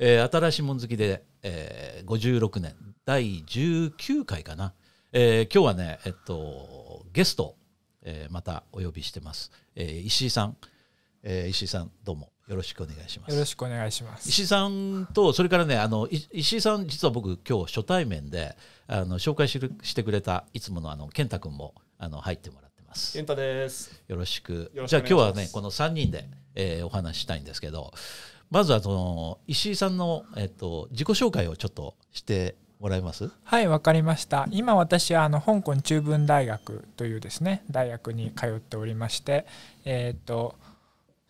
えー、新しいもん好きで、えー、56年第19回かな、えー、今日はね、えっと、ゲスト、えー、またお呼びしてます、えー、石井さん、えー、石井さんどうもよろしくお願いします。よろしくお願いします。石井さんとそれからねあの石井さん実は僕今日初対面であの紹介ししてくれたいつものあの健太君もあの入ってもらってます。健太です。よろしく。しくじゃあ今日はねこの三人で、えー、お話ししたいんですけど、まずはその石井さんのえっ、と自己紹介をちょっとしてもらえますはいわかりました今私はあの香港中文大学というですね大学に通っておりましてえっ、ー、と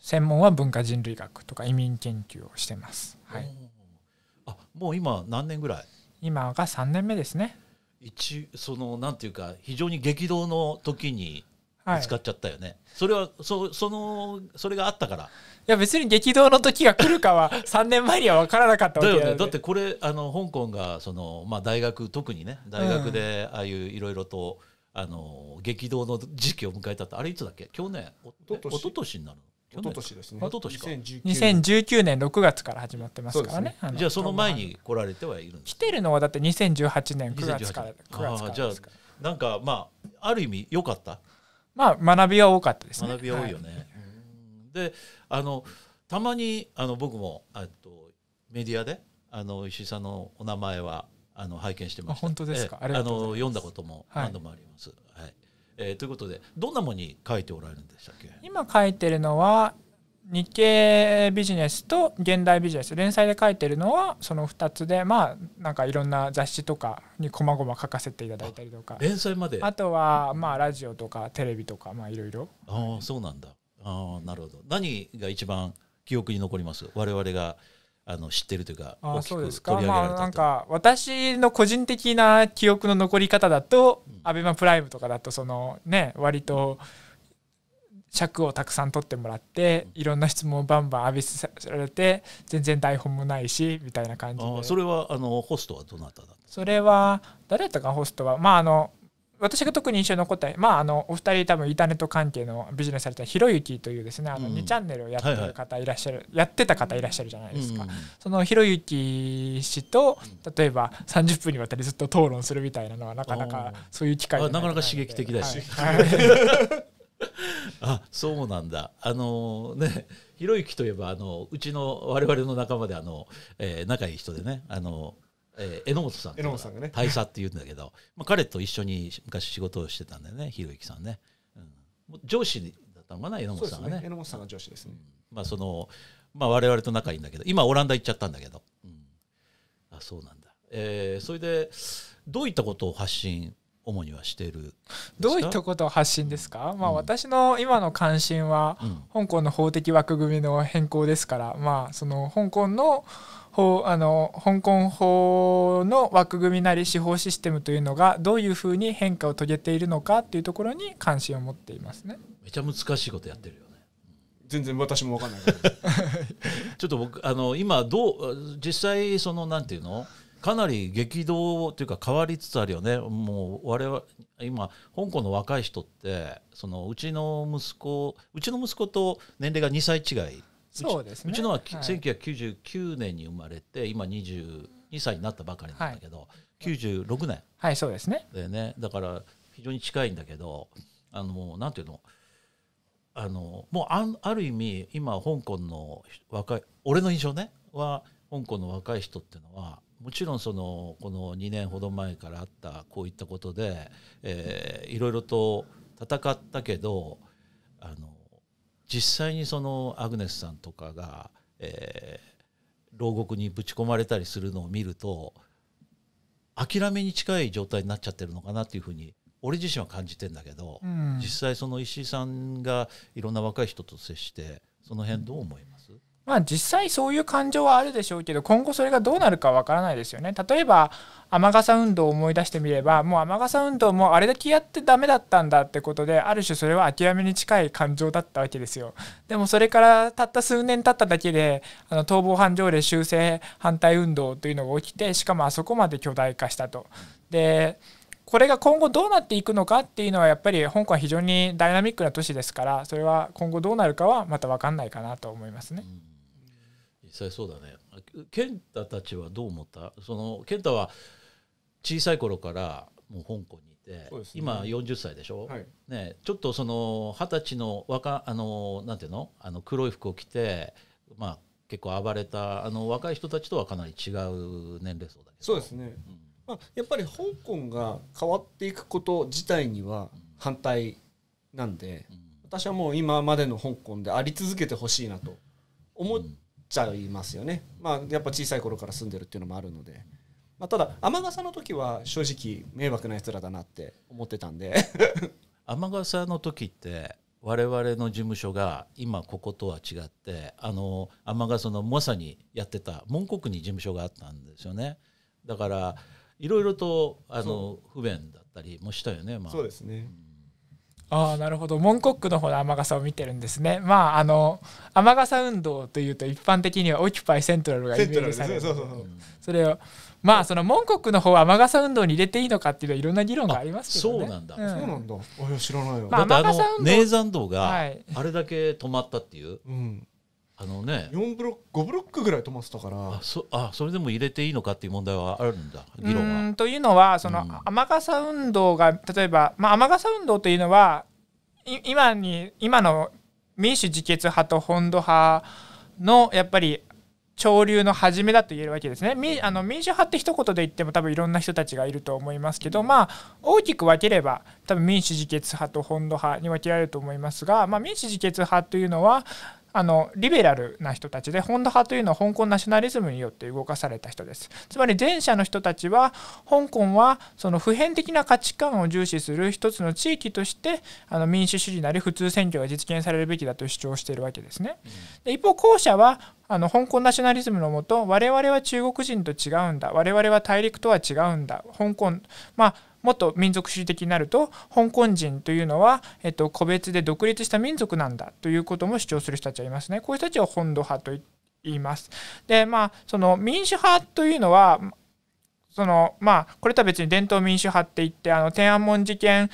専門は文化人類学とか移民研究をしてます。はい、あもう今何年ぐらい今が3年目ですね。一そのなんていうか非常に激動の時に見つっちゃったよね、はい、それはそそのそれがあったからいや別に激動の時が来るかは3 年前には分からなかったわけだよねだってこれあの香港がその、まあ、大学特にね大学でああいういろいろと、うん、あの激動の時期を迎えたってあれいつだっけ去年おととしおととしになるの去年一昨年ですね一昨年か2019年6月から始まってますからね、ね、じゃあその前に来られてはいるんです来てるのはだって2018年9月から9月からじゃあなんかまあある意味良かったまあ学びは多かったですね学びは多いよね、はい、であのたまにあの僕もとメディアであの石井さんのお名前はあの拝見してました本当ですか、あの読んだことも何度もあります、はいえー、ということでどんなものに書いておられるんでしたっけ今書いてるのは日経ビジネスと現代ビジネス連載で書いてるのはその2つでまあなんかいろんな雑誌とかにこまごま書かせていただいたりとか連載まであとはまあラジオとかテレビとかまあいろいろああそうなんだああなるほど何が一番記憶に残ります我々があの知ってるというか大きく取り上げられたと、まあ、なんか私の個人的な記憶の残り方だと、うん、アベマプライムとかだとそのね割と尺をたくさん取ってもらって、うん、いろんな質問をバンバン浴びせられて全然台本もないしみたいな感じでそれはあのホストはどなただそれは誰だったかホストはまああの私が特に印象に残ったまああのお二人多分インターネット関係のビジネスされてひろゆきというですねあの2チャンネルをやってる方いらっしゃる、やってた方いらっしゃるじゃないですか、そのひろゆき氏と例えば30分にわたりずっと討論するみたいなのはなかなかそういう機会ななかなか刺激的だし、あそうなんだあのねひろゆきといえばあのうちの我々の仲間であの、えー、仲いい人でねあのえー、榎本さん榎本さんがね大佐って言うんだけど、まあ、彼と一緒に昔仕事をしてたんだよねひろゆきさんね、うん、上司だったのかな榎本さんがね榎本さんが上司ですね、うん、まあそのまあ我々と仲いいんだけど今オランダ行っちゃったんだけど、うん、あそうなんだ、えー、それでどういったことを発信主にはしているどういったことを発信ですか、うん、まあ、私の今の関心は、香港の法的枠組みの変更ですから、まあ、その香港の法あの香港法の枠組みなり司法システムというのがどういうふうに変化を遂げているのかっていうところに関心を持っていますね。めちゃ難しいことやってるよね。全然私も分かんない ちょっと僕あの今どう実際そのなんていうのかなり激動というか変わりつつあるよねもう我々今香港の若い人ってそのうちの息子うちの息子と年齢が2歳違いそうです、ね、うちのは1999年に生まれて、はい、今22歳になったばかりなんだけど、はい、96年、はいそうですねでねだから非常に近いんだけどあのなんていうのあのもうあある意味今香港の若い俺の印象ねは香港の若い人っていうのはもちろんそのこの2年ほど前からあったこういったことで、えいろいろと戦ったけどあの実際にそのアグネスさんとかが、えー、牢獄にぶち込まれたりするのを見ると諦めに近い状態になっちゃってるのかなっていうふうに俺自身は感じてんだけど、うん、実際その石井さんがいろんな若い人と接してその辺どう思いますまあ実際そういう感情はあるでしょうけど今後それがどうなるかわからないですよね。例えば雨傘運動を思い出してみればもう雨傘運動もあれだけやってダメだったんだってことである種それは諦めに近い感情だったわけですよ。でもそれからたった数年経っただけであの逃亡犯条例修正反対運動というのが起きてしかもあそこまで巨大化したと。でこれが今後どうなっていくのかっていうのはやっぱり香港は非常にダイナミックな都市ですからそれは今後どうなるかはまた分かんないかなと思いますね。実際そうだね健太たちはどう思ったその健太は小さい頃からもう香港にいて、ね、今40歳でしょ、はい、ね、ちょっとその二十歳の若あのなんていうのあの黒い服を着て、まあ、結構暴れたあの若い人たちとはかなり違う年齢層だけどそうですね、うん、まあ、やっぱり香港が変わっていくこと自体には反対なんで、うん、私はもう今までの香港であり続けてほしいなと思っちゃいますよね、まあ、やっぱ小さい頃から住んでるっていうのもあるので。まあ、ただ雨傘の時は正直迷惑なやつらだなって思ってたんで尼傘 の時って我々の事務所が今こことは違ってあの天笠のまさにやってた門国に事務所があったんですよねだからいろいろとあの不便だったりもしたよね、まあ、そうですね、うんああなるほどモンコックの方の雨傘を見てるんですねまああの雨傘運動というと一般的にはオキュパイセントラルがイメージされるそれをまあそのモンコックの方は雨傘運動に入れていいのかっていうのはいろんな議論がありますけど、ね、そうなんだ、うん、そうなんだあ知らないよ、まあ、だってあの名山道があれだけ止まったっていう、はいうんあのね、4ブロック5ブロックぐらい止まってたからあそあそれでも入れていいのかっていう問題はあるんだ議論は。というのはその、雨傘運動が例えば、まあ、雨傘運動というのは今に今の民主自決派と本土派のやっぱり潮流の初めだと言えるわけですね。民あの民主派って一言で言っても多分いろんな人たちがいると思いますけど、まあ、大きく分ければ多分民主自決派と本土派に分けられると思いますが、まあ、民主自決派というのはあのリベラルな人たちで本土派というのは香港ナショナリズムによって動かされた人ですつまり前者の人たちは香港はその普遍的な価値観を重視する一つの地域としてあの民主主義なり普通選挙が実現されるべきだと主張しているわけですね、うん、で一方後者はあの香港ナショナリズムのもと我々は中国人と違うんだ我々は大陸とは違うんだ香港まあもっと民族主義的になると香港人というのは、えっと、個別で独立した民族なんだということも主張する人たちはいますね。こういう人たちを本土派と言います。でまあその民主派というのはそのまあこれとは別に伝統民主派って言ってあの天安門事件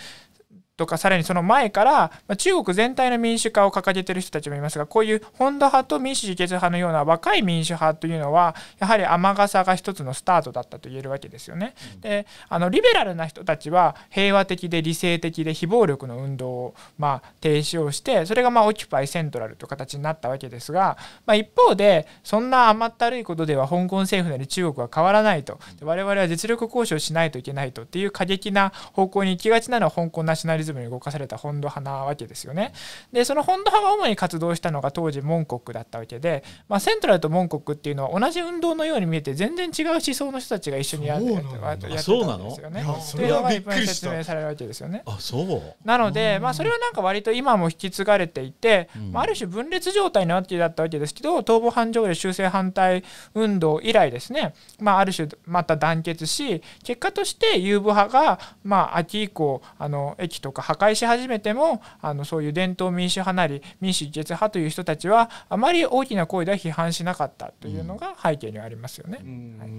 とかさらにその前から中国全体の民主化を掲げてる人たちもいますがこういう本土派と民主自決派のような若い民主派というのはやはり雨傘が一つのスタートだったと言えるわけですよね。うん、であのリベラルな人たちは平和的で理性的で非暴力の運動をまあ提唱してそれがまあオキュパイセントラルという形になったわけですが、まあ、一方でそんな甘ったるいことでは香港政府なり中国は変わらないと我々は実力行使をしないといけないとっていう過激な方向に行きがちなのは香港ナショナリズムズムに動かされた本土派なわけですよね。でその本土派が主に活動したのが当時モンコックだったわけで、まあ、セントラルとモンコックっていうのは同じ運動のように見えて全然違う思想の人たちが一緒にやってやってですよね。はび一般に説明されるわけですよね。あそうなので、まあ、それはなんか割と今も引き継がれていて、まあ、ある種分裂状態のなっだったわけですけど東部犯条例修正反対運動以来ですね、まあ、ある種また団結し結果として遊部派が、まあ、秋以降あの駅とか破壊し始めてもあのそういう伝統民主派なり民主自決派という人たちはあまり大きな声では批判しなかったというのが背景にありますよね。はい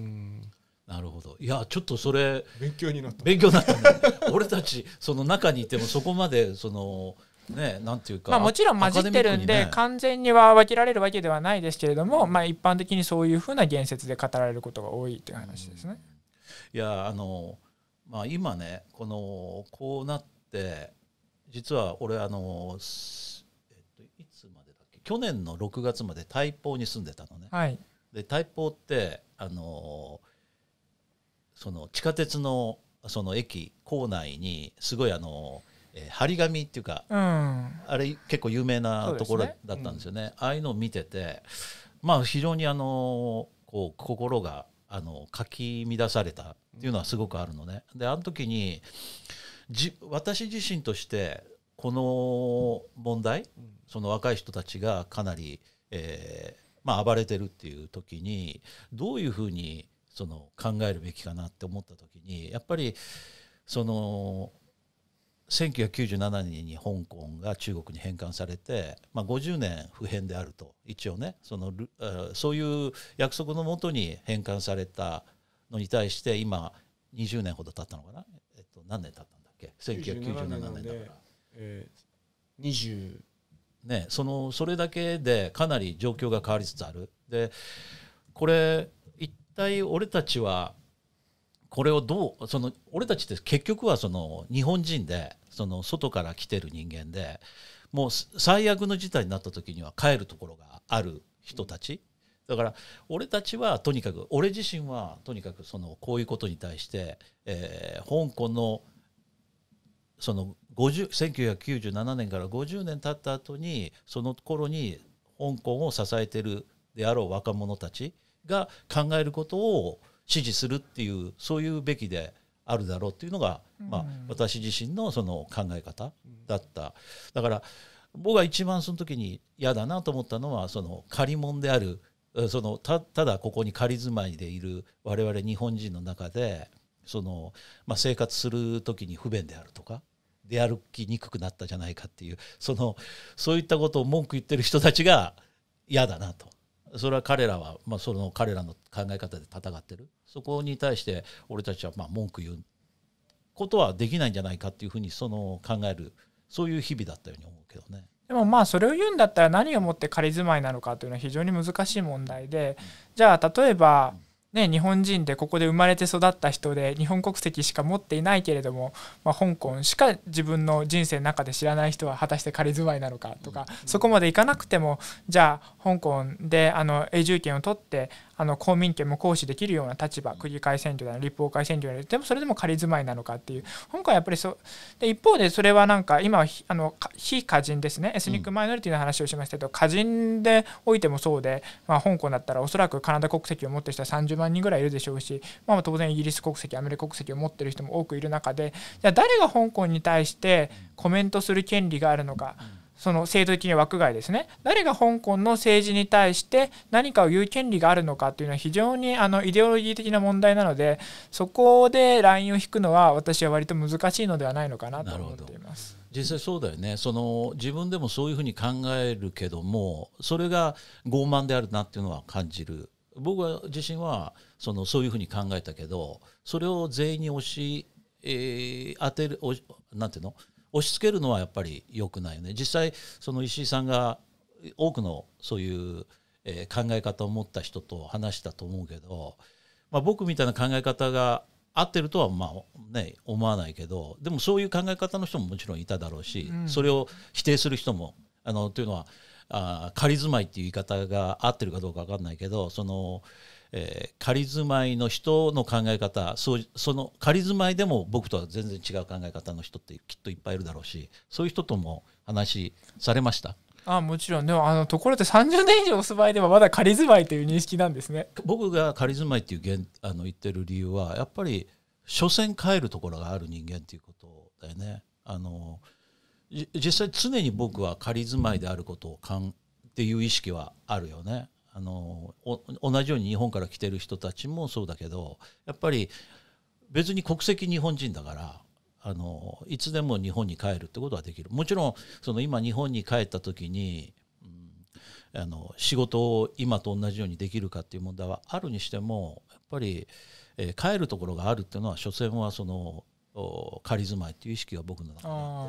なるほどいやちょっとそれ勉強になった勉強になった、ね、俺たちその中にいてもそこまでそのね、なんていうか、まあ、もちろん混じってるんで、ね、完全には分けられるわけではないですけれども、まあ、一般的にそういうふうな言説で語られることが多いという話ですね。いやあの、まあ、今ねこのこうなってって実は俺あの、えっと、いつまでだっけ去年の6月まで大砲に住んでたのね。はい、で大砲ってあのその地下鉄のその駅構内にすごいあの、えー、張り紙っていうか、うん、あれ結構有名なところだったんですよね。ねうん、ああいうのを見ててまあ非常にあのこう心があのかき乱されたっていうのはすごくあるのね。であの時にじ私自身としてこの問題、その若い人たちがかなり、えーまあ、暴れてるっていう時にどういうふうにその考えるべきかなって思った時にやっぱりその1997年に香港が中国に返還されて、まあ、50年不変であると一応ねそのそういう約束のもとに返還されたのに対して今20年ほど経ったのかな、えっと、何年経ったのけ1997年だから、えー、ねそのそれだけでかなり状況が変わりつつあるでこれ一体俺たちはこれをどうその俺たちって結局はその日本人でその外から来てる人間でもう最悪の事態になった時には帰るところがある人たちだから俺たちはとにかく俺自身はとにかくそのこういうことに対して、えー、香港のその1997年から50年経った後にその頃に香港を支えてるであろう若者たちが考えることを支持するっていうそういうべきであるだろうっていうのが、まあ、私自身のその考え方だった。だから僕が一番その時に嫌だなと思ったのはその仮り物であるそのただここに仮住まいでいる我々日本人の中でその、まあ、生活する時に不便であるとか出歩きにくくなったじゃないかっていうそのそういったことを文句言ってる人たちが嫌だなとそれは彼らは、まあ、その彼らの考え方で戦ってるそこに対して俺たちはまあ文句言うことはできないんじゃないかっていうふうにその考えるそういう日々だったように思うけどね。でもまあそれを言うんだったら何をもって仮住まいなのかというのは非常に難しい問題で、じゃあ例えばね、日本人でここで生まれて育った人で日本国籍しか持っていないけれども、まあ、香港しか自分の人生の中で知らない人は果たして仮住まいなのかとか、そこまでいかなくてもじゃあ香港であの永住権を取ってあの公民権も行使できるような立場区議会選挙だの立法会選挙だのでもそれでも仮住まいなのかっていう今回やっぱりそで一方でそれはなんか今はあの非歌人ですねエスニックマイノリティの話をしましたけど、うん、歌人でおいてもそうで、まあ、香港だったらおそらくカナダ国籍を持ってる人は30万人ぐらいいるでしょうし、まあ、当然イギリス国籍アメリカ国籍を持ってる人も多くいる中でじゃあ誰が香港に対してコメントする権利があるのか。うんその制度的に枠外ですね誰が香港の政治に対して何かを言う権利があるのかというのは非常にあのイデオロギー的な問題なのでそこでラインを引くのは私は割と難しいのではないのかなと思っています。実際そうだよねその自分でもそういうふうに考えるけどもそれが傲慢であるなっていうのは感じる僕は自身はそのそういうふうに考えたけどそれを全員に押し、えー、当てるおなんていうの押し付けるのはやっぱり良くないよね実際その石井さんが多くのそういう、え考え方を持った人と話したと思うけど、まあ、僕みたいな考え方が合ってるとはまあね思わないけどでもそういう考え方の人ももちろんいただろうし、うん、それを否定する人もあのというのはあ仮住まいっていう言い方が合ってるかどうか分かんないけどその、えー、仮住まいの人の考え方そうその仮住まいでも僕とは全然違う考え方の人ってきっといっぱいいるだろうしそういう人とも話されましたあもちろんでもあのところで30年以上お住まいではまだ仮住まいという認識なんですね 僕が仮住まいっていうあの言ってる理由はやっぱり所詮帰るところがある人間っていうことだよね。あの実際常に僕は仮住まいであることをかんっていう意識はあるよね。あの同じように日本から来てる人たちもそうだけどやっぱり別に国籍日本人だからあのいつでも日本に帰るってことはできるもちろんその今日本に帰った時に、うん、あの仕事を今と同じようにできるかっていう問題はあるにしてもやっぱり、えー、帰るところがあるっていうのは所詮はその仮住まいっていう意識が僕の中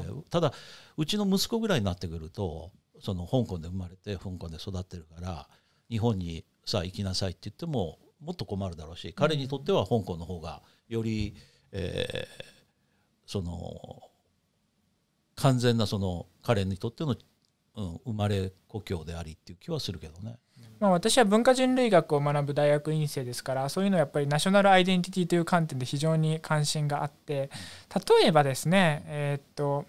であってただうちの息子ぐらいになってくるとその香港で生まれて香港で育ってるから。日本にさあ行きなさいって言ってももっと困るだろうし彼にとっては香港の方がより、えー、その完全なその彼にとっての、うん、生まれ故郷でありっていう気はするけどね。まあ、私は文化人類学を学ぶ大学院生ですからそういうのはやっぱりナショナルアイデンティティという観点で非常に関心があって例えばですねえー、っと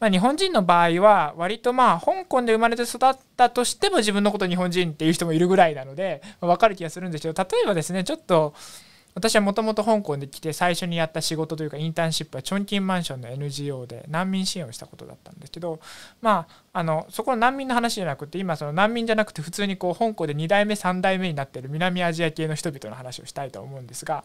まあ、日本人の場合は割とまあ香港で生まれて育ったとしても自分のこと日本人っていう人もいるぐらいなので、まあ、分かる気がするんですけど例えばですねちょっと私はもともと香港で来て最初にやった仕事というかインターンシップはチョンキンマンションの NGO で難民支援をしたことだったんですけどまああのそこの難民の話じゃなくて今その難民じゃなくて普通にこう香港で2代目3代目になっている南アジア系の人々の話をしたいと思うんですが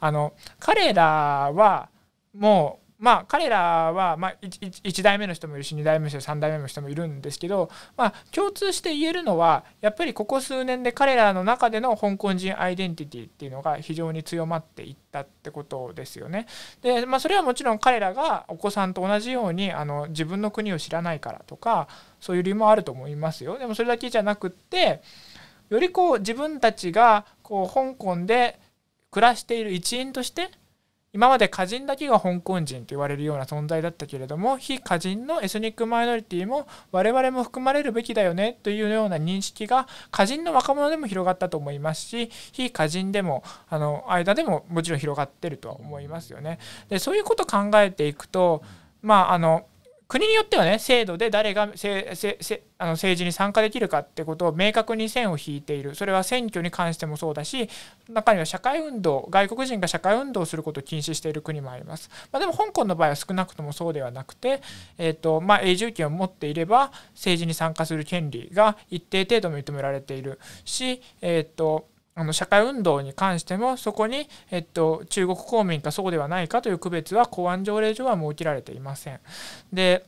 あの彼らはもうまあ、彼らは、まあ1、1, 代目の人もいるし2代目の人3代目の人もいるんですけど、まあ、共通して言えるのはやっぱりここ数年で彼らの中での香港人アイデンティティっていうのが非常に強まっていったってことですよね。で、まあ、それはもちろん彼らがお子さんと同じようにあの自分の国を知らないからとかそういう理由もあると思いますよ。でもそれだけじゃなくってよりこう自分たちがこう香港で暮らしている一員として今まで歌人だけが香港人と言われるような存在だったけれども非華人のエスニックマイノリティも我々も含まれるべきだよねというような認識が歌人の若者でも広がったと思いますし非歌人でもあの間でももちろん広がってるとは思いますよね。でそういうこと考えていくとまああの国によってはね制度で誰がせせせあの政治に参加できるかってことを明確に線を引いているそれは選挙に関してもそうだし中には社会運動外国人が社会運動をすることを禁止している国もあります、まあ、でも香港の場合は少なくともそうではなくて、えーとまあ、永住権を持っていれば政治に参加する権利が一定程度認められているし、えーとあの社会運動に関してもそこに、えっと、中国公民かそうではないかという区別は公安条例上は設けられていません。で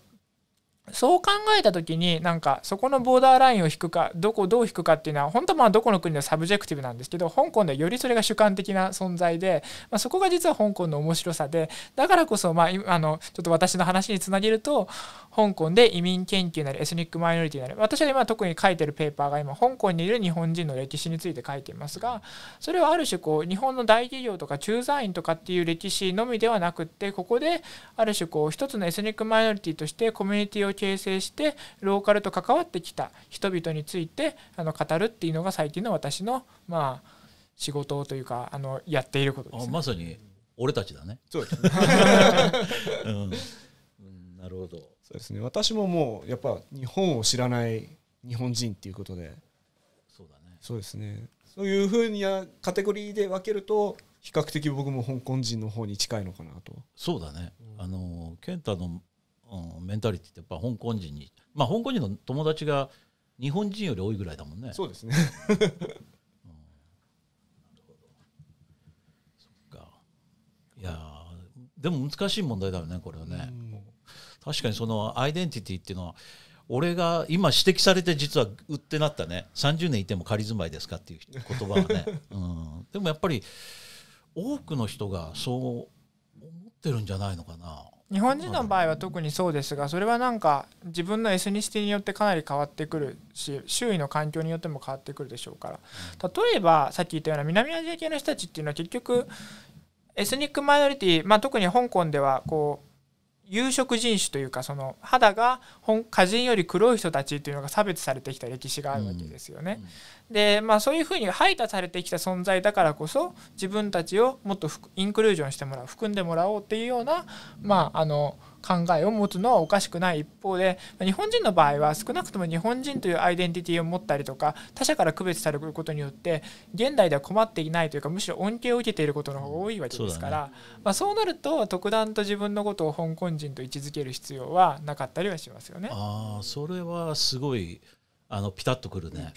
そう考えた時になんかそこのボーダーラインを引くかどこどう引くかっていうのは本当まあどこの国のサブジェクティブなんですけど香港ではよりそれが主観的な存在で、まあ、そこが実は香港の面白さでだからこそまああのちょっと私の話につなげると香港で移民研究なりエスニックマイノリティなり私は今特に書いてるペーパーが今香港にいる日本人の歴史について書いていますがそれはある種こう日本の大企業とか駐在員とかっていう歴史のみではなくってここである種こう一つのエスニックマイノリティとしてコミュニティを形成してローカルと関わってきた人々についてあの語るっていうのが最近の私のまあ仕事というかあのやっていることです、ね、まさに俺たちだね。そうですねうん、なるほど。そうですね。私ももうやっぱ日本を知らない日本人っていうことで。そうだね。そうですね。そういうふうにやカテゴリーで分けると比較的僕も香港人の方に近いのかなと。そうだね。うん、あの健太のうん、メンタリティってやっぱ香港人に、まあ、香港人の友達が日本人より多いぐらいだもんね。そうですね、うん、なるほどそっかいやでも難しい問題だよねこれはね。確かにそのアイデンティティっていうのは俺が今指摘されて実はうってなったね30年いても仮住まいですかっていう言葉はね、うん、でもやっぱり多くの人がそう思ってるんじゃないのかな日本人の場合は特にそうですがそれはなんか自分のエスニシティによってかなり変わってくるし周囲の環境によっても変わってくるでしょうから例えばさっき言ったような南アジア系の人たちっていうのは結局エスニックマイノリティまあ特に香港ではこう有色人種というかその肌が本歌人より黒い人たちというのが差別されてきた歴史があるわけですよね。うん、でまあそういうふうに排他されてきた存在だからこそ自分たちをもっとインクルージョンしてもらう含んでもらおうっていうようなまああの。うん考えを持つのはおかしくない一方で日本人の場合は少なくとも日本人というアイデンティティを持ったりとか他者から区別されることによって現代では困っていないというかむしろ恩恵を受けていることの方が多いわけですからそう,、まあ、そうなると特段と自分のことを香港人と位置づける必要はなかったりはしますよね。あそれはすごいあのピタッとくるね。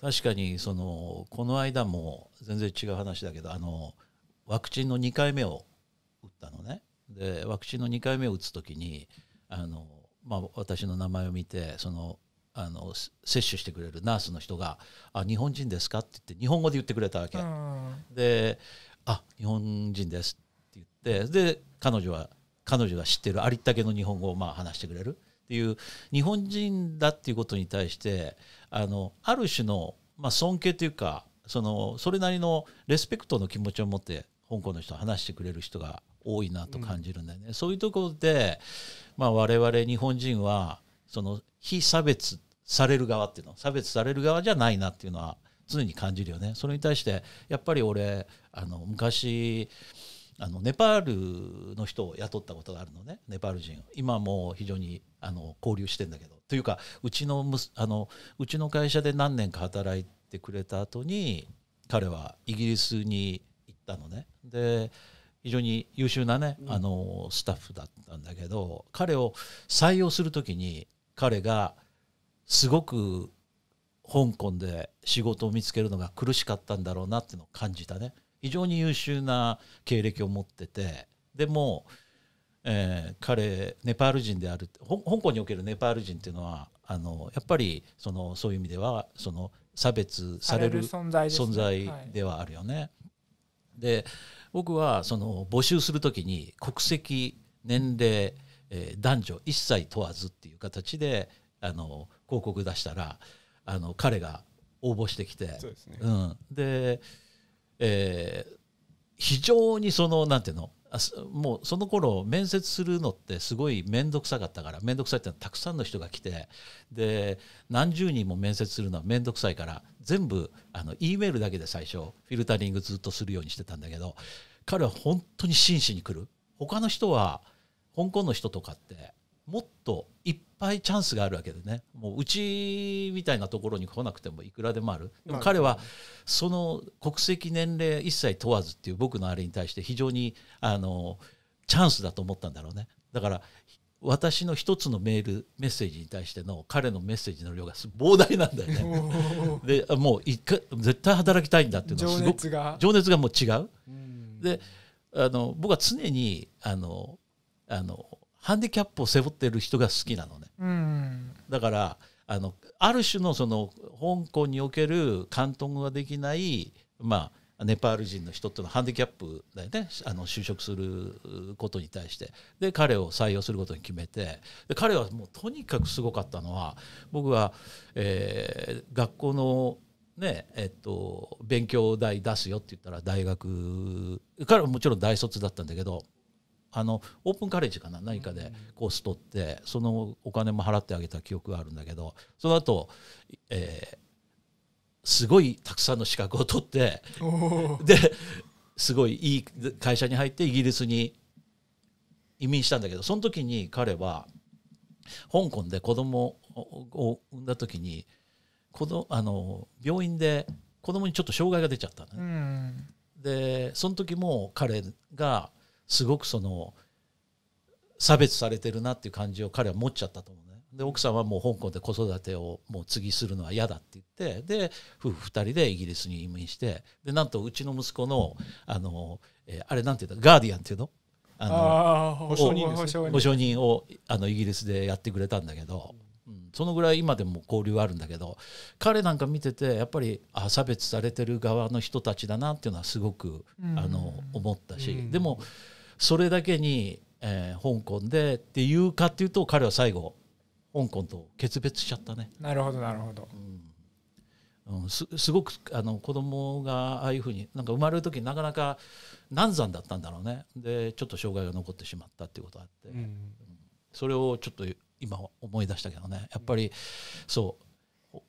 確かにそのこの間も全然違う話だけどあのワクチンの2回目を打ったのね。でワクチンの2回目を打つ時にあの、まあ、私の名前を見てそのあの接種してくれるナースの人が「あ日本人ですか?」って言って日本語で言ってくれたわけ、うん、で「あ日本人です」って言ってで彼女は彼女が知ってるありったけの日本語をまあ話してくれるっていう日本人だっていうことに対してあのある種の、まあ、尊敬というかそのそれなりのレスペクトの気持ちを持って香港の人話してくれる人が多いなと感じるんだよね。うん、そういうところで、まあ、我々日本人はその非差別される側っていうの差別される側じゃないなっていうのは常に感じるよね。それに対してやっぱり俺あの昔あのネパールの人を雇ったことがあるのねネパール人今も非常にあの交流してんだけどというかうちのむあのうちの会社で何年か働いてくれた後に彼はイギリスに行ったのねで非常に優秀なね、あのスタッフだったんだけど彼を採用する時に彼がすごく香港で仕事を見つけるのが苦しかったんだろうなっていうのを感じたね非常に優秀な経歴を持っててでも、えー、彼ネパール人である香港におけるネパール人っていうのはあのやっぱりそのそういう意味ではその差別される存在ではあるよね。はい、で僕はその募集する時に国籍年齢、えー、男女一切問わずっていう形であの広告出したらあの彼が応募してきてそうですね、うん、で、えー、非常にそのなんていうのもうその頃面接するのってすごい面倒くさかったから面倒くさいってのはたくさんの人が来てで何十人も面接するのは面倒くさいから全部あの E メールだけで最初フィルタリングずっとするようにしてたんだけど彼は本当に真摯に来る他の人は香港の人とかってもっといっぱいチャンスがあるわけでねもううちみたいなところに来なくてもいくらでもあるでも彼はその国籍年齢一切問わずっていう僕のあれに対して非常にあのチャンスだと思ったんだろうねだから私の一つのメールメッセージに対しての彼のメッセージの量が膨大なんだよね。でもう一回絶対働きたいんだっていうのはすごく情熱がもう違う。うであの僕は常にあのあのハンディキャップを背負っている人が好きなのね。だからあのある種のその香港における広東語ができないまあネパール人の人っていうのはハンディキャップよねあの就職することに対してで彼を採用することに決めてで彼はもうとにかくすごかったのは僕は、えー、学校のねえっと、勉強代出すよって言ったら大学彼はもちろん大卒だったんだけどあのオープンカレッジかな何かでコース取ってそのお金も払ってあげた記憶があるんだけどその後、えー、すごいたくさんの資格を取ってですごいいい会社に入ってイギリスに移民したんだけどその時に彼は香港で子供を産んだ時に子どあの病院で子供にちょっと障害が出ちゃったのね。でその時も彼がすごくその差別されてるなっていう感じを彼は持っちゃったと思うね。で奥さんはもう香港で子育てをもう次するのは嫌だって言ってで夫婦2人でイギリスに移民してでなんとうちの息子のあの、えー、あれなんて言うんだガーディアンっていうのあのあ保証人、ね、保証人をあのイギリスでやってくれたんだけど、うん、そのぐらい今でも交流あるんだけど彼なんか見ててやっぱりあ差別されてる側の人たちだなっていうのはすごく、うん、あの思ったし、うん、でもそれだけに、えー、香港でっていうかっていうと彼は最後香港と決別しちゃったね。なるほどなるほど。うん、すすごくあの子供がああいうふうになんか生まれる時なかなか難産だったんだろうねでちょっと障害が残ってしまったっていうことがあって、うん、それをちょっと今思い出したけどねやっぱりそう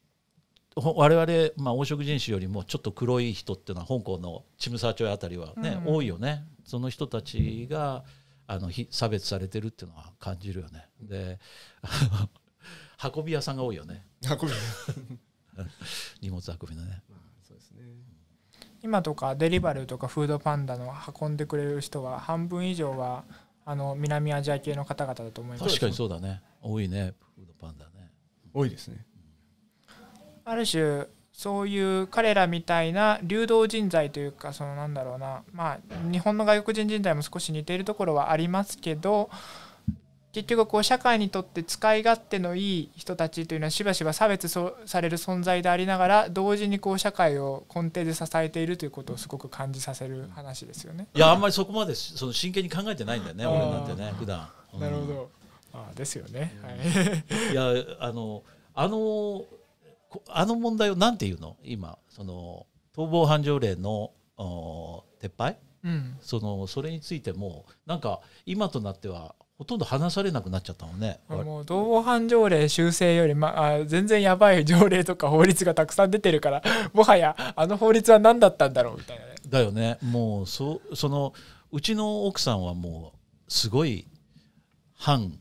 我々、まあ、黄色人種よりもちょっと黒い人っていうのは香港のチムサーチョイあたりはね、うん、多いよね。その人たちが、あの差別されてるっていうのは感じるよね。で運び屋さんが多いよね。運び荷物運びのね。まあ、そうですね。今とかデリバルとかフードパンダの運んでくれる人は半分以上はあの南アジア系の方々だと思います確かにそうだね多いねフードパンダね多いですね、ある種そういう彼らみたいな流動人材というかそのなんだろうなまあ日本の外国人人材も少し似ているところはありますけど結局こう社会にとって使い勝手のいい人たちというのはしばしば差別される存在でありながら同時にこう社会を根底で支えているということをすごく感じさせる話ですよね。いやあんまりそこまでその真剣に考えてないんだよね俺なんてね普段、うん、なるほどあですよね、はい、いやあのあのあの問題をなんて言うの今その逃亡犯条例の撤廃、うん、そのそれについてもなんか今となってはほとんど話されなくなっちゃったのね。もう亡犯条例修正より、ま、あ全然やばい条例とか法律がたくさん出てるから もはやあの法律は何だったんだろうみたいな、ね、だよねもうそそのうちの奥さんはもうすごい反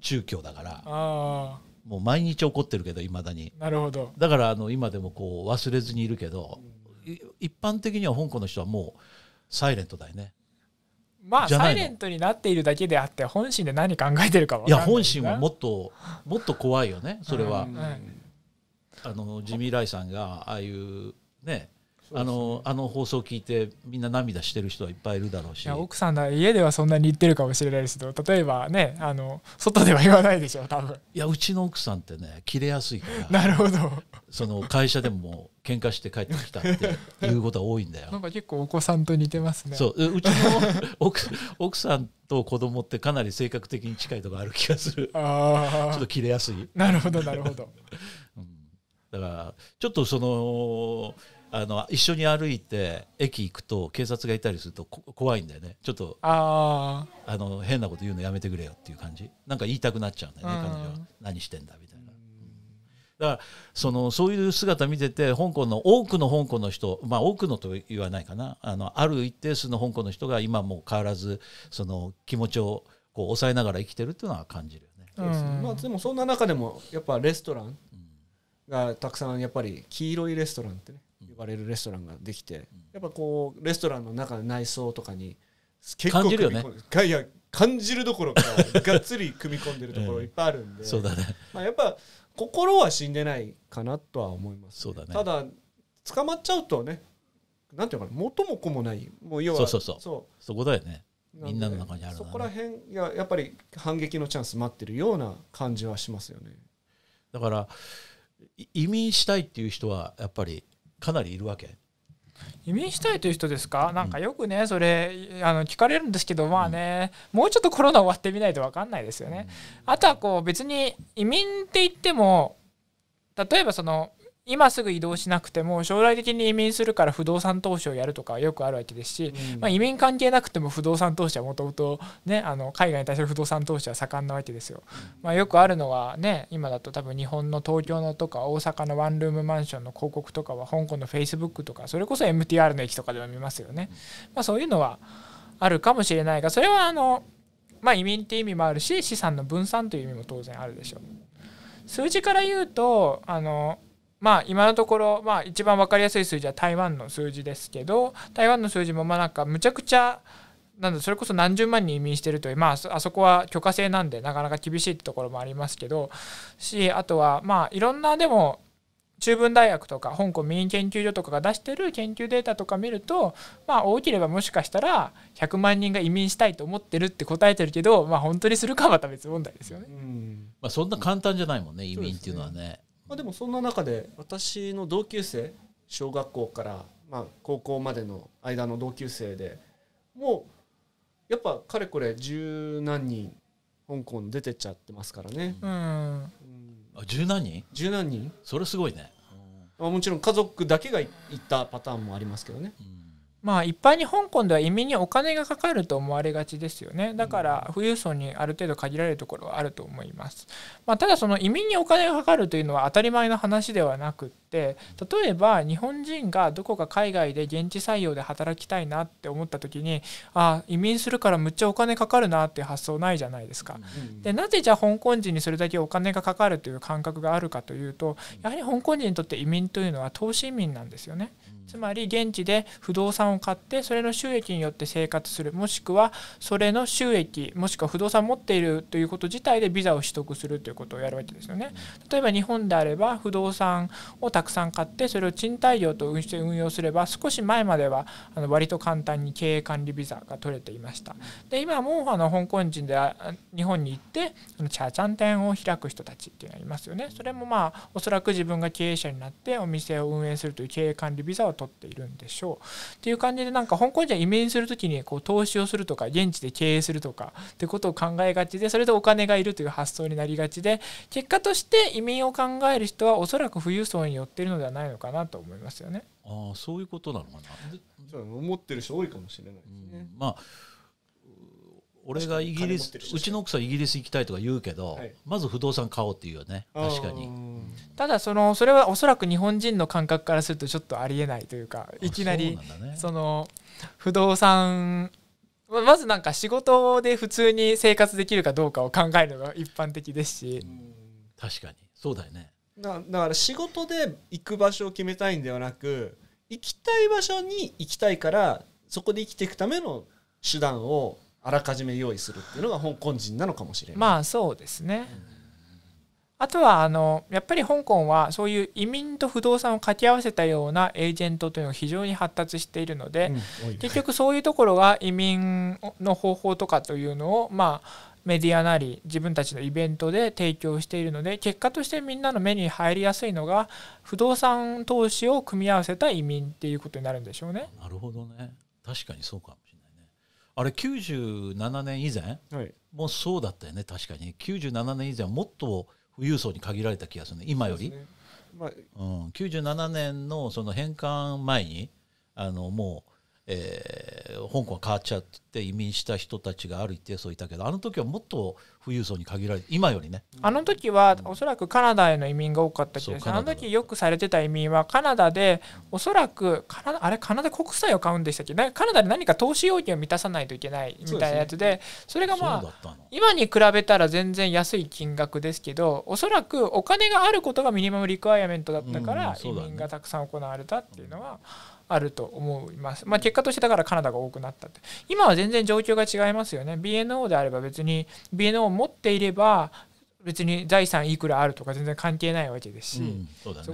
中教だからもう毎日起こってるけどいまだになるほどだからあの今でもこう忘れずにいるけど、うん、一般的には香港の人はもうサイレントだよねまあサイレントになっているだけであって本心で何考えてるかいや本心はもっともっと怖いよねそれは、うんうん、あのジミー・ライさんがああいうねあのあの放送聞いてみんな涙してる人はいっぱいいるだろうし奥さんだ家ではそんなに言ってるかもしれないですけど例えばねあの外では言わないでしょ多分いやうちの奥さんってね切れやすいからなるほどその会社でも喧嘩して帰ってきたっていうことが多いんだよなんか結構お子さんと似てますねそううちの奥 奥さんと子供ってかなり性格的に近いとこある気がするあちょっと切れやすいなるほどなるほど、うん、だからちょっとそのあの一緒に歩いて駅行くと警察がいたりすると怖いんだよねちょっとあの変なこと言うのやめてくれよっていう感じなんか言いたくなっちゃうんだよね、うん、彼女は何してんだみたいな。だからそのそういう姿見てて香港の多くの香港の人、まあ、多くのと言わないかなあのある一定数の香港の人が今も変わらずその気持ちをこう抑えながら生きてるっていうのは感じるよね。うん、まあ、でもそんな中でもやっぱレストランがたくさんやっぱり黄色いレストランってね呼ばれるレストランができて、やっぱこうレストランの中の内装とかに結構感じるよねいや感じるどころかがっつり組み込んでるところいっぱいあるんで、うん、そうだね、まあ、やっぱ心は死んでないかなとは思います、ね、そうだねただ捕まっちゃうとねなんていうかな元も子もないもう要はそうそうそうそこだよねみんなの中にある、ね、そこら辺がやっぱり反撃のチャンス待ってるような感じはしますよねだから移民したいっていう人はやっぱりかなりいるわけ移民したいという人ですかなんかよくね、それあの聞かれるんですけどまあね、もうちょっとコロナ終わってみないと分かんないですよね。あとはこう別に移民って言っても例えばその今すぐ移動しなくても将来的に移民するから不動産投資をやるとかよくあるわけですし、うん、まあ、移民関係なくても不動産投資はもともと海外に対する不動産投資は盛んなわけですよ。まあ、よくあるのは、ね、今だと多分日本の東京のとか大阪のワンルームマンションの広告とかは香港のフェイスブックとかそれこそ MTR の駅とかでも見ますよね。まあ、そういうのはあるかもしれないがそれはあの、まあ、移民って意味もあるし資産の分散という意味も当然あるでしょう。数字から言うとあのまあ、今のところ、まあ、一番分かりやすい数字は台湾の数字ですけど台湾の数字もまあなんかむちゃくちゃなんだそれこそ何十万人移民してるという、まあ、あそこは許可制なんでなかなか厳しいところもありますけどしあとはまあいろんなでも中文大学とか香港民意研究所とかが出してる研究データとか見るとまあ多ければもしかしたら100万人が移民したいと思ってるって答えてるけどまあ本当にするかはまた別問題ですよね。まあ、そんな簡単じゃないもんね、移民っていうのはね。まあ、でもそんな中で私の同級生小学校からまあ高校までの間の同級生でもうやっぱかれこれ十何人香港出てっちゃってますからね。うんあ十何人十何人それすごいね。まもちろん家族だけが行ったパターンもありますけどね。うんまあ、一般に香港では移民にお金がかかると思われがちですよねだから富裕層にある程度限られるところはあると思います、まあ、ただその移民にお金がかかるというのは当たり前の話ではなくって例えば日本人がどこか海外で現地採用で働きたいなって思った時にあ移民するからむっちゃお金かかるなっていう発想ないじゃないですか。でなぜじゃあ香港人にそれだけお金がかかるという感覚があるかというとやはり香港人にとって移民というのは投資移民なんですよね。つまり現地で不動産を買ってそれの収益によって生活するもしくはそれの収益もしくは不動産を持っているということ自体でビザを取得するということをやるわけですよね。例えば日本であれば不動産をたくさん買ってそれを賃貸業として運用すれば少し前まではあの割と簡単に経営管理ビザが取れていましたで今もあの香港人であ日本に行ってそのチャーチャン店を開く人たちっていうのがいますよねそれもまあおそらく自分が経営者になってお店を運営するという経営管理ビザを取っているんでしょうっていう感じでなんか香港人はイメージする時にこう投資をするとか現地で経営するとかってことを考えがちでそれでお金がいるという発想になりがちで結果として移民を考える人はおそらく富裕層によってるのではないのかなと思いますよね。ああそういうことなのかな。思ってる人多いかもしれないですね。うん、まあ俺がイギリスうちの奥さんイギリス行きたいとか言うけど、はい、まず不動産買おうっていうよね確かにただそのそれはおそらく日本人の感覚からするとちょっとありえないというかいきなりそ、ね,、の不動産まずなんか仕事で普通に生活できるかどうかを考えるのが一般的ですし確かにそうだよねだから仕事で行く場所を決めたいんではなく行きたい場所に行きたいからそこで生きていくための手段をあらかじめ用意するっていうのが香港人なのかもしれない。まあそうですね、あとはあのやっぱり香港はそういう移民と不動産を掛け合わせたようなエージェントというのが非常に発達しているので、うん、結局そういうところが移民の方法とかというのをまあメディアなり自分たちのイベントで提供しているので結果としてみんなの目に入りやすいのが不動産投資を組み合わせた移民っていうことになるんでしょうね。なるほどね確かにそうかもしれないね。あれ97年以前、はい、もうそうだったよね確かに97年以前もっと富裕層に限られた気がするね今より。まあ、うん、97年のその返還前にあのもうえー、香港変わっちゃって移民した人たちがある一定数いたけどあの時はもっと富裕層に限られて今よりねあの時は、おそらくカナダへの移民が多かったけどあの時よくされてた移民はカナダで、おそらくカナダあれカナダ国債を買うんでしたっけカナダで何か投資要件を満たさないといけないみたいなやつでそれがまあ今に比べたら全然安い金額ですけどおそらくお金があることがミニマムリクワイアメントだったから、移民がたくさん行われたっていうのは。うんあると思います。まあ、結果としてだからカナダが多くなったって。今は全然状況が違いますよね。BNO であれば別に BNO を持っていれば別に財産いくらあるとか全然関係ないわけですし、うん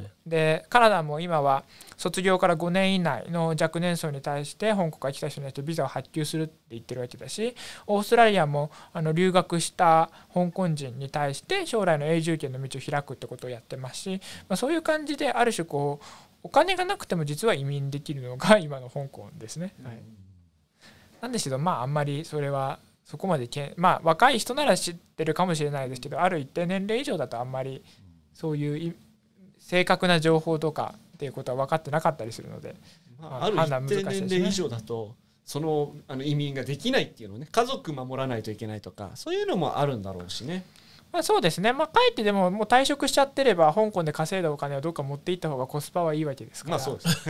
ね、でカナダも今は卒業から5年以内の若年層に対して香港から来た人に対してビザを発給するって言ってるわけだしオーストラリアもあの留学した香港人に対して将来の永住権の道を開くってことをやってますし、まあ、そういう感じである種こうお金がなくても実は移民できるのが今の香港ですね。はい、なんですけどまああんまりそれはそこまでけまあ若い人なら知ってるかもしれないですけどある一定年齢以上だとあんまりそういう正確な情報とかっていうことは分かってなかったりするので、まあ、ある一定年齢以上だとそのあの移民ができないっていうのね家族守らないといけないとかそういうのもあるんだろうしね。まあ、そうですね、まあ、かえってでももう退職しちゃってれば香港で稼いだお金をどっか持っていった方がコスパはいいわけですから、あ、そうです、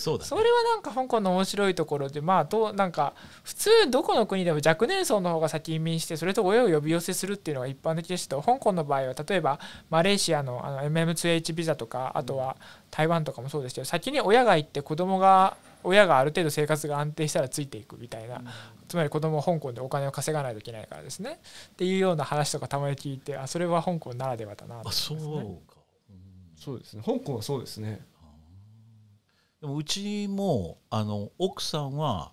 それはなんか香港の面白いところでまあどうなんか普通どこの国でも若年層の方が先移民してそれと親を呼び寄せするっていうのが一般的ですけど香港の場合は例えばマレーシアのあの MM2H ビザとかあとは台湾とかもそうですけど先に親が行って子供が親がある程度生活が安定したらついていくみたいな、つまり子供は香港でお金を稼がないといけないからですねっていうような話とかたまに聞いてあそれは香港ならではだなと、ね、そうか、うん、そうですね香港はそうですねでもうちもあの奥さんは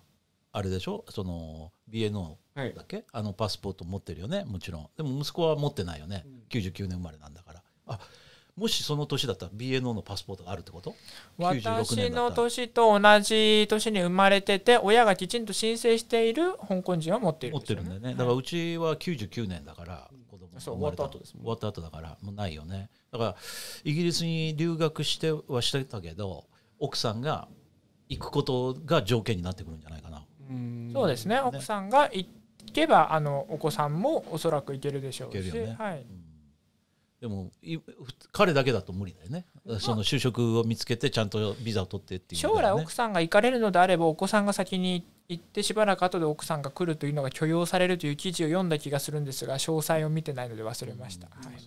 あれでしょその BNO だけ、はい、あのパスポート持ってるよねもちろんでも息子は持ってないよね、うん、99年生まれなんだからあもしその年だったら BNO のパスポートがあるってこと私の年と同じ年に生まれてて親がきちんと申請している香港人は持っている、ね、持ってるんだよねだからうちは99年だから、はい、子供そう終わった後です終わった後だからもうないよねだからイギリスに留学してはしてたけど奥さんが行くことが条件になってくるんじゃないかなそうですね、ね、奥さんが行けばあのお子さんもおそらく行けるでしょうし、ね、はい、うんでも彼だけだと無理だよね、まあ、その就職を見つけてちゃんとビザを取ってっていう、ね、将来奥さんが行かれるのであればお子さんが先に行ってしばらく後で奥さんが来るというのが許容されるという記事を読んだ気がするんですが詳細を見てないので忘れました、はい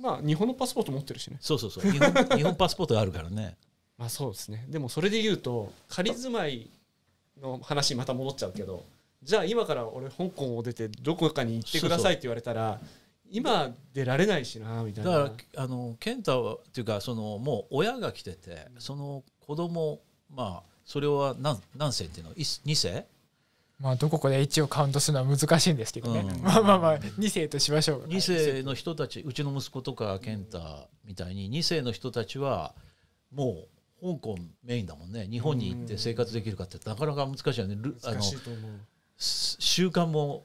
うまあ日本のパスポート持ってるしねそうそうそう日本日本パスポートがあるからね まあそうですねでもそれで言うと仮住まいの話また戻っちゃうけどじゃあ今から俺香港を出てどこかに行ってくださいって言われたらそうそう今出られないしなみたいなだからあの健太はっていうかそのもう親が来てて、その子供まあそれは何何世っていうの二世まあどこかで1をカウントするのは難しいんですけどね、うん、まあまあまあ2世としましょう2世の人たちうちの息子とか健太みたいに2世の人たちはもう香港メインだもんね日本に行って生活できるかってなかなか難しいよね、あの習慣も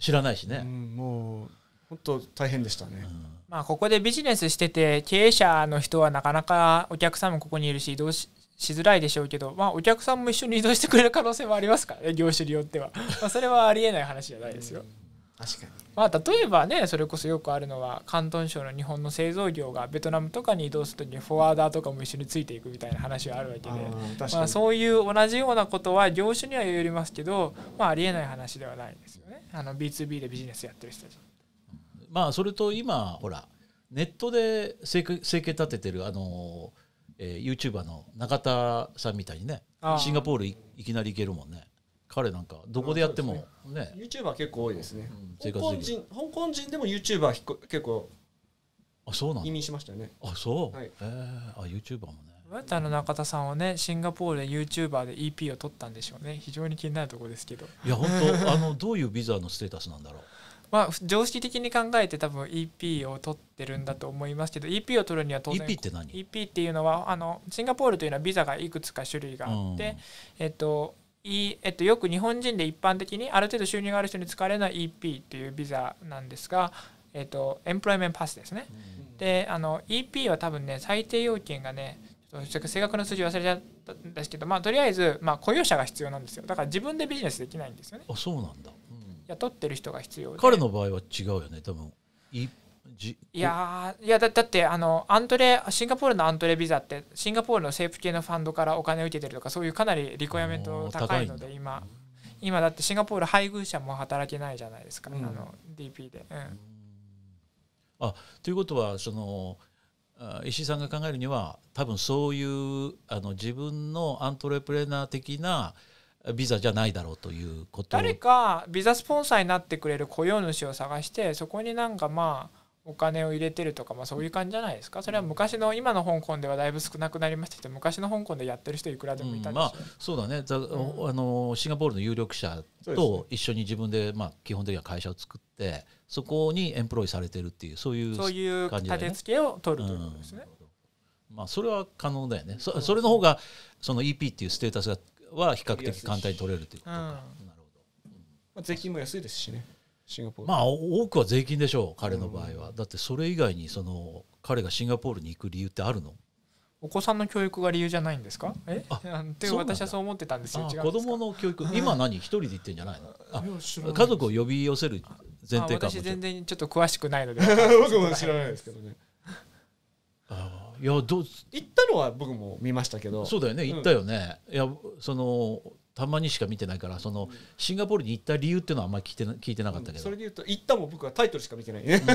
知らないしね、うん、もう本当大変でしたね、うん、まあ、ここでビジネスしてて経営者の人はなかなかお客さんもここにいるし移動ししづらいでしょうけど、まあ、お客さんも一緒に移動してくれる可能性もありますからね 業種によっては、まあ、それはありえない話じゃないですよ。確かにまあ、例えばねそれこそよくあるのは広東省の日本の製造業がベトナムとかに移動する時にフォワーダーとかも一緒についていくみたいな話はあるわけでまあ、そういう同じようなことは業種にはよりますけど、まあ、ありえない話ではないですよねあの B2B でビジネスやってる人たち。まあそれと今ほらネットで生計生計立ててるあの、えー、YouTuber の中田さんみたいにねシンガポールいいきなり行けるもんね彼なんかどこでやってもねね YouTuber 結構多いですね、うん、香港人香港人でも YouTuber 結構あそうなん移民しましたよねあそう、はい、えー、あ YouTuber もねどうやってあの中田さんはねシンガポールで YouTuber で EP を取ったんでしょうね非常に気になるところですけどいや本当あのどういうビザのステータスなんだろうまあ、常識的に考えて多分 EP を取ってるんだと思いますけど EP を取るには当然 EP って何 ?EP っていうのはあのシンガポールというのはビザがいくつか種類があって、えっといえっと、よく日本人で一般的にある程度収入がある人に使われるのは EP というビザなんですが、えっと、エンプロイメントパスですね。であの EP は多分ね最低要件がねっ正確な数字忘れちゃったんですけど、まあ、とりあえず、まあ、雇用者が必要なんですよだから自分でビジネスできないんですよね。あそうなんだ雇ってる人が必要で彼の場合は違うよね多分いじいやいやだだってあのアントレシンガポールのアントレビザってシンガポールの政府系のファンドからお金を受けてるとかそういうかなりリコやめメント高いので今今だってシンガポール配偶者も働けないじゃないですか、うん、あの DP で。うん、あということはその石井さんが考えるには多分そういうあの自分のアントレプレナー的なビザじゃないだろうということ誰かビザスポンサーになってくれる雇用主を探してそこになんかまあお金を入れてるとか、まあ、そういう感じじゃないですかそれは昔の今の香港ではだいぶ少なくなりましたけど昔の香港でやってる人いくらでもいたでし、うん、まあ、そうだね、うん、あのシンガポールの有力者と一緒に自分で、まあ、基本的には会社を作ってそこにエンプロイされてるっていうそういう感じ、ね、そういう立て付けを取るということですね。うんまあ、それは可能だよねそれの方がその EP っていうステータスがは比較的簡単に取れるということか、うん、なるほど、まあ、税金も安いですしねシンガポールまあ多くは税金でしょう彼の場合は、うん、だってそれ以外にその彼がシンガポールに行く理由ってあるのお子さんの教育が理由じゃないんですか？え？って私はそう思ってたんですよ。子供の教育、今何一人で行ってんじゃないの？家族を呼び寄せる前提かも。私全然ちょっと詳しくないので。僕も知らないですけどね。ああ。いやどう行ったのは僕も見ましたけどそうだよね行ったよね、うん、いやそのたまにしか見てないからそのシンガポールに行った理由っていうのはあんまり聞いてな聞いてなかったけど、うん、それでいうと行ったも僕はタイトルしか見てないね、うん、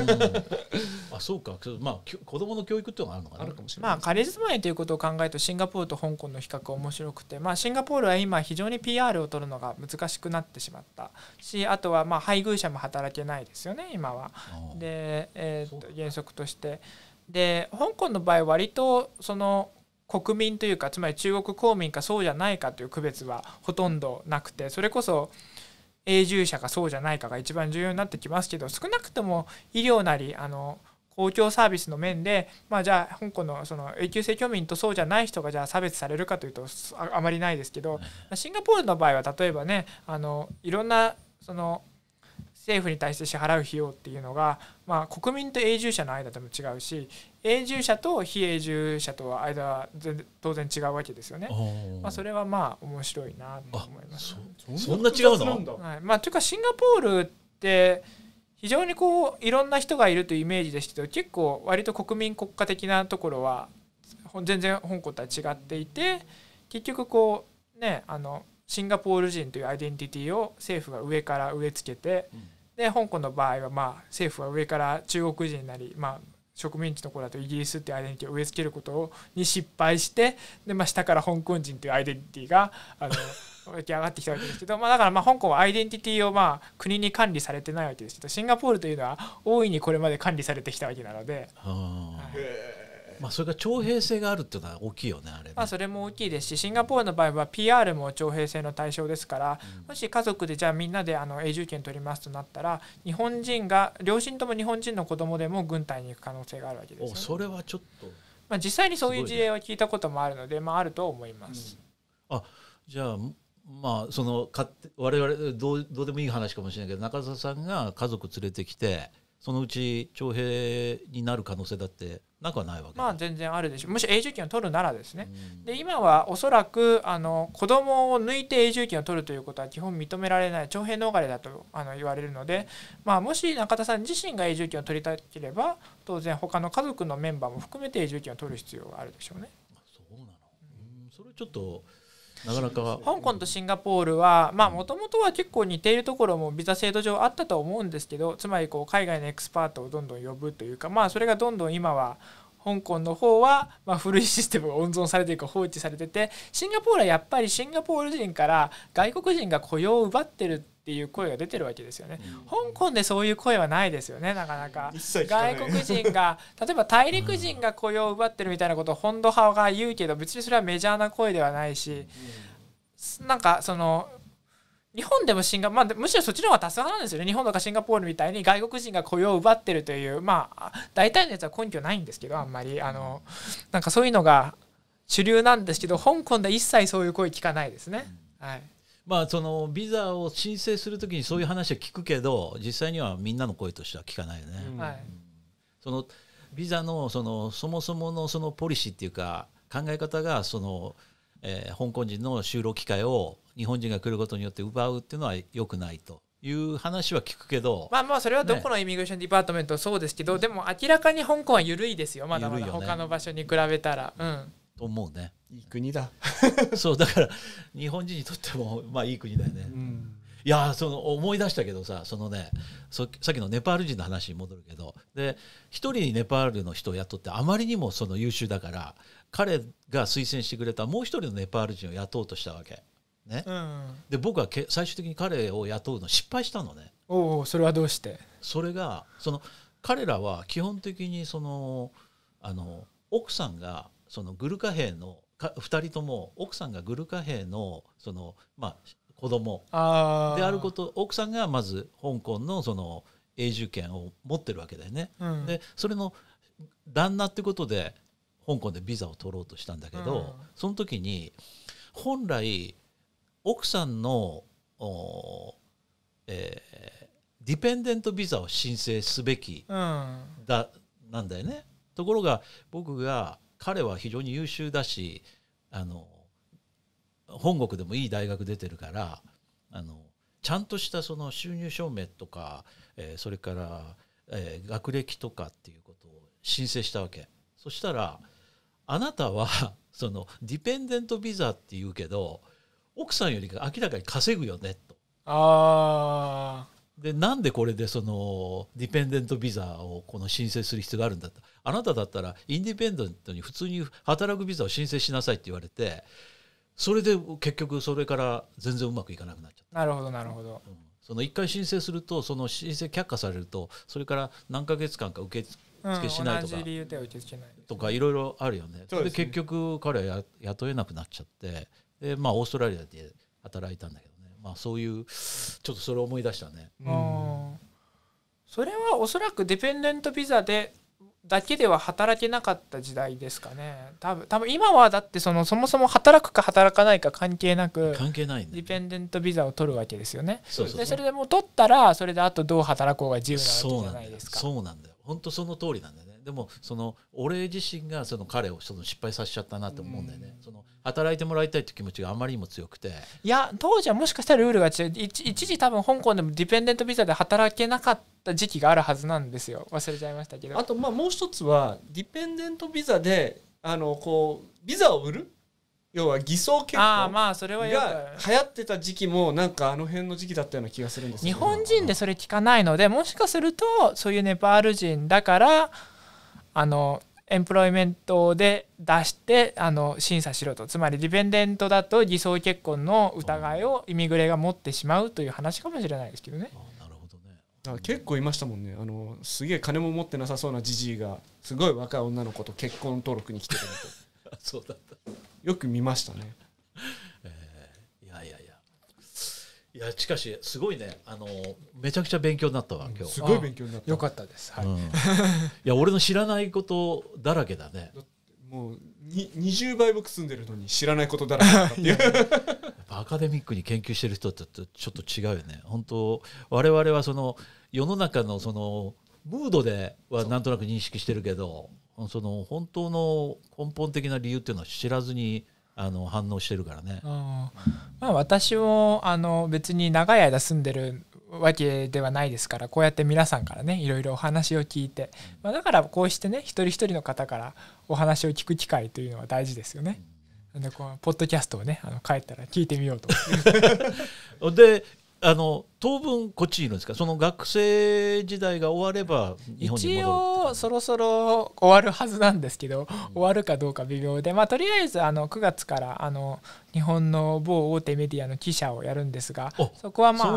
あそうかまあ子どもの教育っていうのがあるのかなあるかもしれないまあ仮住まいということを考えるとシンガポールと香港の比較面白くて、まあ、シンガポールは今非常に PR を取るのが難しくなってしまったしあとはまあ配偶者も働けないですよね今は。で、えー、と原則として。で香港の場合割とその国民というかつまり中国公民かそうじゃないかという区別はほとんどなくてそれこそ永住者かそうじゃないかが一番重要になってきますけど少なくとも医療なりあの公共サービスの面で、まあ、じゃあ香港のその永久性居民とそうじゃない人がじゃあ差別されるかというとあまりないですけどシンガポールの場合は例えばねあのいろんなその政府に対して支払う費用っていうのが、まあ、国民と永住者の間でも違うし永住者と非永住者とは間は当然違うわけですよね。まあ、それはまあ面白いなと思います。そんな違うの、はいまあ、というかシンガポールって非常にこういろんな人がいるというイメージですけど結構割と国民国家的なところは全然香港とは違っていて結局こうねあのシンガポール人というアイデンティティを政府が上から植え付けて。うんで香港の場合はまあ政府は上から中国人なりまあ植民地の頃だとイギリスっていうアイデンティティを植え付けることに失敗してで、まあ、下から香港人っていうアイデンティティがあの湧き上がってきたわけですけど、まあ、だからまあ香港はアイデンティティをまあ国に管理されてないわけですけどシンガポールというのは大いにこれまで管理されてきたわけなので。はいまあ、それが徴兵制があるっていうのは大きいよねあれね、まあ、それも大きいですしシンガポールの場合は PR も徴兵制の対象ですから、うん、もし家族でじゃあみんなであの永住権取りますとなったら日本人が両親とも日本人の子供でも軍隊に行く可能性があるわけです、ね、それはちょっと、まあ、実際にそういう事例は聞いたこともあるので、ね、まあ、あると思います。うん、あじゃあまあそのか我々どうどうでもいい話かもしれないけど中澤さんが家族連れてきてそのうち徴兵になる可能性だってなくはないわけ、まあ、全然あるでしょうもし永住権を取るならですね、うん、で今はおそらくあの子供を抜いて永住権を取るということは基本認められない徴兵逃れだとあの言われるので、まあ、もし中田さん自身が永住権を取りたければ当然他の家族のメンバーも含めて永住権を取る必要があるでしょうね。そうなの、うん、それちょっとなかなか香港とシンガポールはもともとは結構似ているところもビザ制度上あったと思うんですけどつまりこう海外のエクスパートをどんどん呼ぶというか、まあ、それがどんどん今は香港の方は、まあ、古いシステムが温存されていく放置されててシンガポールはやっぱりシンガポール人から外国人が雇用を奪ってるっていう声が出てるわけですよね、うん、香港でそういう声はないですよねなかなか外国人が 例えば大陸人が雇用を奪ってるみたいなことを本土派が言うけど別にそれはメジャーな声ではないし、うん、なんかその日本でもシンガ、まあ、むしろそっちの方が多数派なんですよね日本とかシンガポールみたいに外国人が雇用を奪ってるというまあ大体のやつは根拠ないんですけどあんまりあのなんかそういうのが主流なんですけど香港で一切そういう声聞かないですね。はい、まあ、そのビザを申請するときにそういう話は聞くけど実際にはみんなの声としては聞かないよね。はい。そのビザのそのそもそものそのポリシーっていうか考え方がその、えー、香港人の就労機会を日本人が来ることによって奪うっていうのは良くないという話は聞くけどまあまあそれはどこのイミグレーションディパートメントそうですけど、ね、でも明らかに香港は緩いですよまだまだ他の場所に比べたら、ね、うんと思うねいい国だ そうだから日本人にとってもまあいい国だよね、うん、いやその思い出したけどさそのねさっきのネパール人の話に戻るけどで一人ネパールの人を雇ってあまりにもその優秀だから彼が推薦してくれたもう一人のネパール人を雇おうとしたわけね、うん、で僕はけ最終的に彼を雇うの失敗したのねおおそれはどうしてそれがその彼らは基本的にそのあの奥さんがそのグルカ兵の2人とも奥さんがグルカ兵のその、まあ、子供であること奥さんがまず香港のその永住権を持ってるわけだよね。うん、でそれの旦那ってことで香港でビザを取ろうとしたんだけど、うん、その時に本来奥さんの、えー、ディペンデントビザを申請すべきだ、うん、なんだよね。ところが僕が彼は非常に優秀だしあの本国でもいい大学出てるからあのちゃんとしたその収入証明とか、えー、それから、えー、学歴とかっていうことを申請したわけそしたらあなたはそのディペンデントビザっていうけど奥さんより明らかに稼ぐよねと。あでなんでこれでそのディペンデントビザをこの申請する必要があるんだってあなただったらインディペンデントに普通に働くビザを申請しなさいって言われてそれで結局それから全然うまくいかなくなっちゃった。なるほどなるほど、うん、その一回申請するとその申請却下されるとそれから何ヶ月間か受け付けしないとか、うん、とかいろいろあるよね。で、ね、結局彼は雇えなくなっちゃってで、まあ、オーストラリアで働いたんだけどね、まあ、そういうちょっとそれを思い出したね。うんそれはおそらくデペンデントビザでだけでは働けなかった時代ですかね多分多分今はだってそのそもそも働くか働かないか関係なく関係ない、ね、ディペンデントビザを取るわけですよねそうでそれでもう取ったらそれであとどう働こうが自由なわけじゃないですかそうなんだよ本当その通りなんだよでもその俺自身がその彼をその失敗させちゃったなと思うんだよね、その働いてもらいたいという気持ちがあまりにも強くていや当時はもしかしたらルールが違う一時多分香港でもディペンデントビザで働けなかった時期があるはずなんですよ忘れちゃいましたけどあとまあもう一つはディペンデントビザであのこうビザを売る要は偽装結婚が流行ってた時期もなんかあの辺の時期だったような気がするんです、日本人でそれ聞かないのでもしかするとそういうネパール人だからあのエンプロイメントで出してあの審査しろとつまりディペンデントだと偽装結婚の疑いをイミグレが持ってしまうという話かもしれないですけどね。あなるほどねあ結構いましたもんねあのすげえ金も持ってなさそうなじじいがすごい若い女の子と結婚登録に来てるれて そうだったよく見ましたね。いやしかしすごいねあのめちゃくちゃ勉強になったわ今日、すごい勉強になったよかったですはい、うん、いや俺の知らないことだらけだねもう20倍僕住んでるのに知らないことだらけだっていう アカデミックに研究してる人ってちょっと違うよね本当我々はその世の中のそのムードではなんとなく認識してるけどその本当の根本的な理由っていうのは知らずにあの反応してるからね。まあ、私もあの別に長い間住んでるわけではないですからこうやって皆さんからねいろいろお話を聞いて、まあ、だからこうしてね一人一人の方からお話を聞く機会というのは大事ですよね。でこのポッドキャストをねあの帰ったら聞いてみようと。であの当分こっちいるんですかその学生時代が終われば日本に一応そろそろ終わるはずなんですけど、うん、終わるかどうか微妙で、まあ、とりあえずあの9月からあの日本の某大手メディアの記者をやるんですがそこはまあ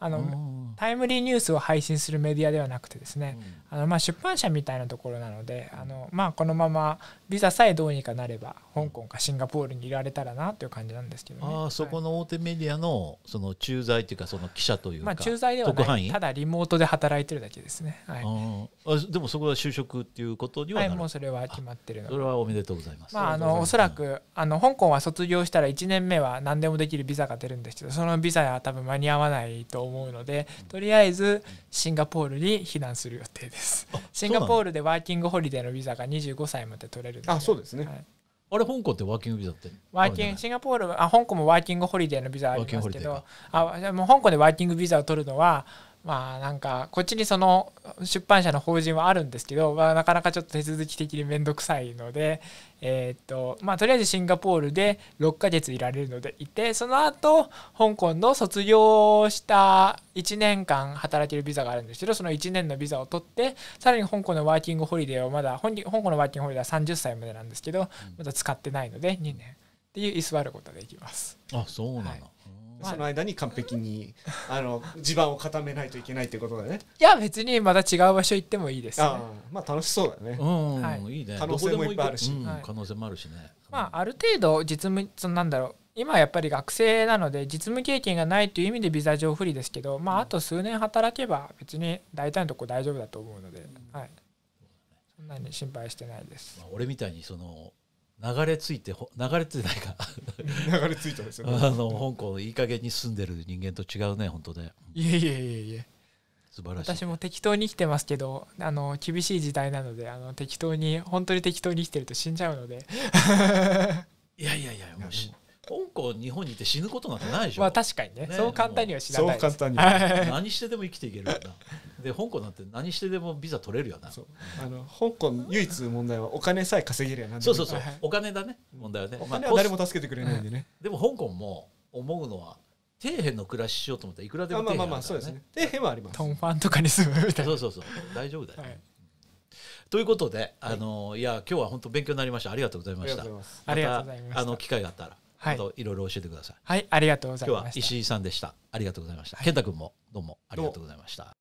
あの、うんタイムリーニュースを配信するメディアではなくてですね、うん、あのまあ出版社みたいなところなのであのまあこのままビザさえどうにかなれば香港かシンガポールにいられたらなという感じなんですけど、ね、あ、そこの大手メディアのその駐在というかその記者というか、まあ、駐在ではないただリモートで働いてるだけですね、はい、あでもそこは就職っていうことにははいもうそれは決まってるのでそれはおめでとうございます、まあ、あのおそらくあの香港は卒業したら1年目は何でもできるビザが出るんですけどそのビザは多分間に合わないと思うのでとりあえずシンガポールに避難する予定ですシンガポールでワーキングホリデーのビザが25歳まで取れるあそうですね、はい、あれ香港ってワーキングビザってワーキングシンガポールあ香港もワーキングホリデーのビザありますけどあもう香港でワーキングビザを取るのはまあなんかこっちにその出版社の法人はあるんですけど、まあ、なかなかちょっと手続き的に面倒くさいのでえー、っとまあ、とりあえずシンガポールで6ヶ月いられるのでいてその後香港の卒業した1年間働けるビザがあるんですけどその1年のビザを取ってさらに香港のワーキングホリデーをまだ香港のワーキングホリデーは30歳までなんですけどまだ使ってないので2年っていう居座ることができます。あそうなんだ、はいその間に完璧に あの地盤を固めないといけないってことだねいや別にまた違う場所行ってもいいです、ね、あまあ楽しそうだね、うんはい、いいね可能性もいっぱいあるし、うん、可能性もあるしね、まあある程度実務そのなんだろう今やっぱり学生なので実務経験がないという意味でビザ上不利ですけど、まあ、あと数年働けば別に大体のとこ大丈夫だと思うので、はい、そんなに心配してないです、まあ、俺みたいにその流れ着いて流れ着いてないか 流れ着いたですよねあの香港いい加減に住んでる人間と違うね本当ねいえいえいえいえ素晴らしい私も適当に生きてますけどあの厳しい時代なのであの適当に本当に適当に生きてると死んじゃうのでいやいやいやもうし香港日本にいて死ぬことなんてないでしょまあ確かにね、ね、そう簡単には死なないそう簡単には何してでも生きていけるよなで香港なんて何してでもビザ取れるよなあの香港唯一問題はお金さえ稼げるやなそうそうそうお金だね問題はねお金は誰も助けてくれないんでね、でも香港も思うのは底辺の暮らししようと思ったらいくらでも底辺、ね、まあまあまあそうですね底辺はありますトンファンとかに住むみたいなそうそうそう大丈夫だよ、ね、はいということで、あの、はい、や今日は本当勉強になりました。ありがとうございました。ありがとうございました。あの機会があったらはい、またいろいろ教えてください。はい、ありがとうございまし今日は石井さんでした。ありがとうございました。健太君もどうもありがとうございました。